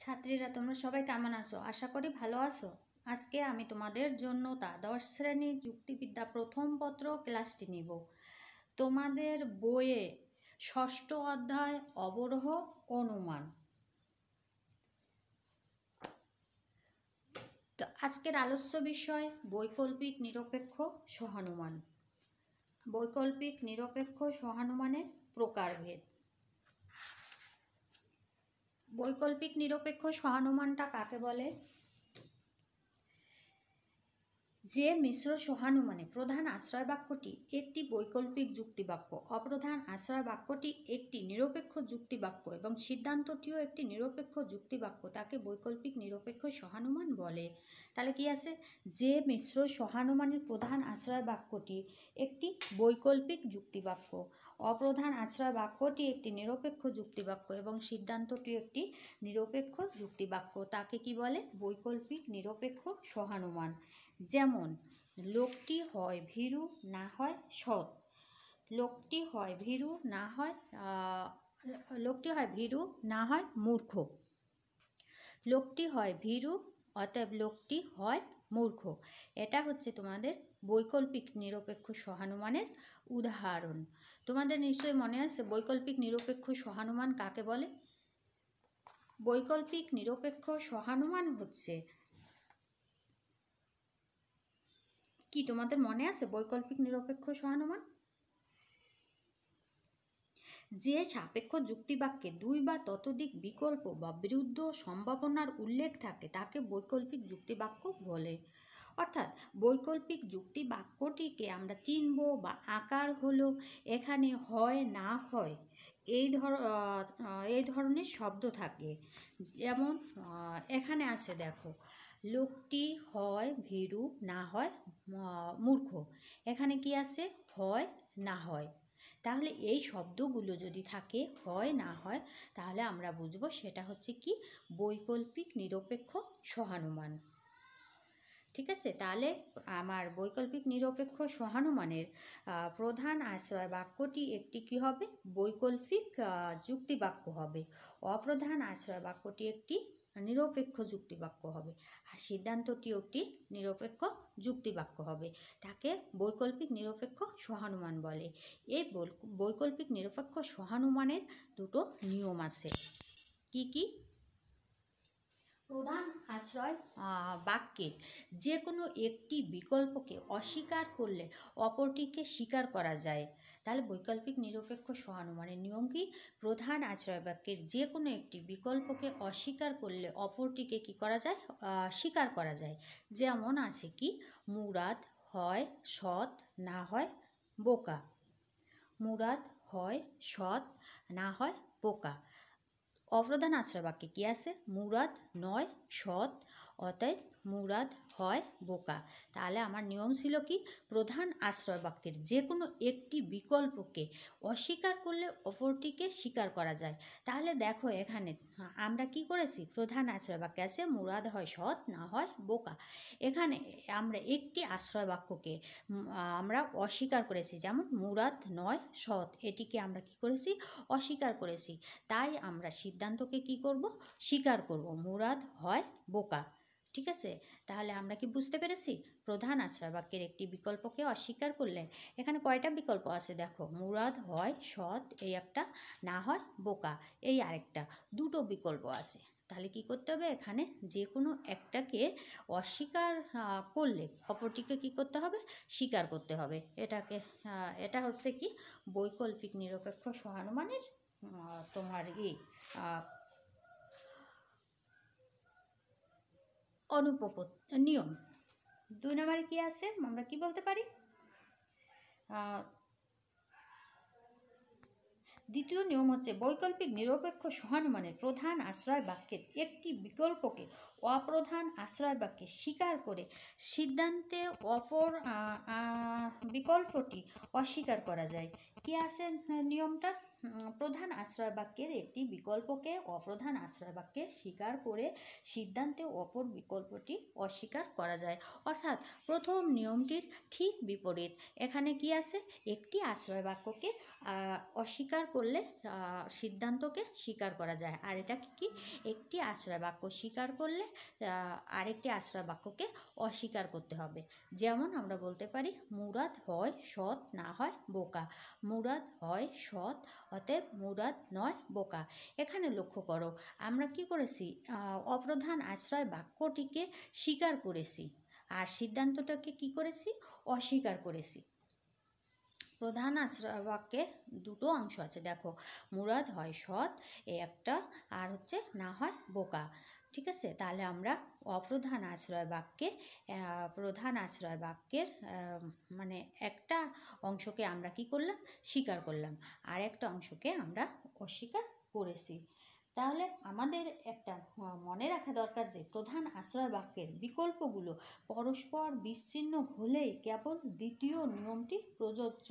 ছাত্রীরা তোমরা সবাই কেমন আছো আশা করি ভালো আছো আজকে আমি তোমাদের জন্য তা দশ শ্রেণীর যুক্তিবিদ্যা প্রথম পত্র ক্লাসটি নিব তোমাদের বইয়ে ষষ্ঠ অধ্যায় অবরোহ অনুমান তো আজকের আলোচ্য বিষয় বৈকল্পিক নিরপেক্ষ সহানুমান বৈকল্পিক নিরপেক্ষ সহানুমানের প্রকারভেদ বৈকল্পিক নিরপেক্ষ সহানুমানটা কাকে বলে যে মিশ্র সহানুমানে প্রধান আশ্রয় বাক্যটি একটি বৈকল্পিক যুক্তিবাক্য অপ্রধান আশ্রয় বাক্যটি একটি নিরপেক্ষ যুক্তিবাক্য এবং সিদ্ধান্তটিও একটি নিরপেক্ষ যুক্তিবাক্য তাকে বৈকল্পিক নিরপেক্ষ সহানুমান বলে তাহলে কি আছে যে মিশ্র সহানুমানের প্রধান আশ্রয় বাক্যটি একটি বৈকল্পিক যুক্তিবাক্য অপ্রধান আশ্রয় বাক্যটি একটি নিরপেক্ষ যুক্তিবাক্য এবং সিদ্ধান্তটি একটি নিরপেক্ষ যুক্তিবাক্য তাকে কি বলে বৈকল্পিক নিরপেক্ষ সহানুমান যেমন এমন লোকটি হয় ভীরু না হয় সৎ লোকটি হয় ভীরু না হয় লোকটি হয় ভীরু না হয় মূর্খ লোকটি হয় ভীরু অতএব লোকটি হয় মূর্খ এটা হচ্ছে তোমাদের বৈকল্পিক নিরপেক্ষ সহানুমানের উদাহরণ তোমাদের নিশ্চয়ই মনে আছে বৈকল্পিক নিরপেক্ষ সহানুমান কাকে বলে বৈকল্পিক নিরপেক্ষ সহানুমান হচ্ছে কি তোমাদের মনে আছে বৈকল্পিক নিরপেক্ষ সহানুমান যে সাপেক্ষ যুক্তিবাক্যে দুই বা ততোধিক বিকল্প বা বিরুদ্ধ সম্ভাবনার উল্লেখ থাকে তাকে বৈকল্পিক যুক্তিবাক্য বলে অর্থাৎ বৈকল্পিক যুক্তি বাক্যটিকে আমরা চিনব বা আকার হলো এখানে হয় না হয় এই ধর এই ধরনের শব্দ থাকে যেমন এখানে আছে দেখো লোকটি হয় ভীরু না হয় মূর্খ এখানে কি আছে হয় না হয় তাহলে এই শব্দগুলো যদি থাকে হয় না হয় তাহলে আমরা বুঝব সেটা হচ্ছে কি বৈকল্পিক নিরপেক্ষ সহানুমান ঠিক আছে তাহলে আমার বৈকল্পিক নিরপেক্ষ সহানুমানের প্রধান আশ্রয় বাক্যটি একটি কি হবে বৈকল্পিক যুক্তি বাক্য হবে অপ্রধান আশ্রয় বাক্যটি একটি নিরপেক্ষ যুক্তিবাক্য হবে আর সিদ্ধান্তটিও একটি নিরপেক্ষ যুক্তিবাক্য হবে তাকে বৈকল্পিক নিরপেক্ষ সহানুমান বলে এই বৈকল্পিক নিরপেক্ষ সহানুমানের দুটো নিয়ম আছে কি কি প্রধান আশ্রয় বাক্যের যে কোনো একটি বিকল্পকে অস্বীকার করলে অপরটিকে স্বীকার করা যায় তাহলে বৈকল্পিক নিরপেক্ষ সহানুমানের নিয়ম কি প্রধান আশ্রয় বাক্যের যে কোনো একটি বিকল্পকে অস্বীকার করলে অপরটিকে কি করা যায় স্বীকার করা যায় যেমন আছে কি মুরাদ হয় সৎ না হয় বোকা মুরাদ হয় সৎ না হয় বোকা অপ্রধান আশ্রয় বাক্যে কী আছে মুরাদ নয় সৎ অতএব মুরাদ হয় বোকা তাহলে আমার নিয়ম ছিল কি প্রধান আশ্রয় বাক্যের যে কোনো একটি বিকল্পকে অস্বীকার করলে অপরটিকে স্বীকার করা যায় তাহলে দেখো এখানে হ্যাঁ, আমরা কি করেছি প্রধান আশ্রয় বাক্য আছে মুরাদ হয় সৎ না হয় বোকা এখানে আমরা একটি আশ্রয় বাক্যকে আমরা অস্বীকার করেছি যেমন মুরাদ নয় সৎ এটিকে আমরা কি করেছি অস্বীকার করেছি তাই আমরা সিদ্ধান্তকে কি করব স্বীকার করব মুরাদ হয় বোকা ঠিক আছে তাহলে আমরা কি বুঝতে পেরেছি প্রধান আশ্রয় বাক্যের একটি বিকল্পকে অস্বীকার করলেন এখানে কয়টা বিকল্প আছে দেখো মুরাদ হয় সৎ এই একটা না হয় বোকা এই আরেকটা দুটো বিকল্প আছে তাহলে কি করতে হবে এখানে যে কোনো একটাকে অস্বীকার করলে অপরটিকে কি করতে হবে স্বীকার করতে হবে এটাকে এটা হচ্ছে কি বৈকল্পিক নিরপেক্ষ সহানুমানের তোমার এই অনুপপ নিয়ম দুই নম্বরে কী আছে আমরা কি বলতে পারি দ্বিতীয় নিয়ম হচ্ছে বৈকল্পিক নিরপেক্ষ সহানুমানের প্রধান আশ্রয় বাক্যের একটি বিকল্পকে অপ্রধান আশ্রয় বাক্যে স্বীকার করে সিদ্ধান্তে অপর বিকল্পটি অস্বীকার করা যায় কি আছে নিয়মটা প্রধান আশ্রয় বাক্যের একটি বিকল্পকে অপ্রধান আশ্রয় বাক্যে স্বীকার করে সিদ্ধান্তে অপর বিকল্পটি অস্বীকার করা যায় অর্থাৎ প্রথম নিয়মটির ঠিক বিপরীত এখানে কি আছে একটি আশ্রয় বাক্যকে অস্বীকার করলে সিদ্ধান্তকে স্বীকার করা যায় আর এটা কি একটি আশ্রয় বাক্য স্বীকার করলে আরেকটি আশ্রয় বাক্যকে অস্বীকার করতে হবে যেমন আমরা বলতে পারি মুরাদ হয় সৎ না হয় বোকা মুরাদ হয় সৎ অতএব মুরাদ নয় বোকা এখানে লক্ষ্য করো আমরা কি করেছি অপ্রধান আশ্রয় বাক্যটিকে স্বীকার করেছি আর সিদ্ধান্তটাকে কি করেছি অস্বীকার করেছি প্রধান আশ্রয় বাক্যে দুটো অংশ আছে দেখো মুরাদ হয় সৎ এ একটা আর হচ্ছে না হয় বোকা ঠিক আছে তাহলে আমরা অপ্রধান আশ্রয় বাক্যে প্রধান আশ্রয় বাক্যের মানে একটা অংশকে আমরা কি করলাম স্বীকার করলাম আর একটা অংশকে আমরা অস্বীকার করেছি তাহলে আমাদের একটা মনে রাখা দরকার যে প্রধান আশ্রয় বাক্যের বিকল্পগুলো পরস্পর বিচ্ছিন্ন হলেই কেবল দ্বিতীয় নিয়মটি প্রযোজ্য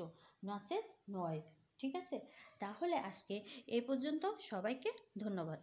নচেত নয় ঠিক আছে তাহলে আজকে এ পর্যন্ত সবাইকে ধন্যবাদ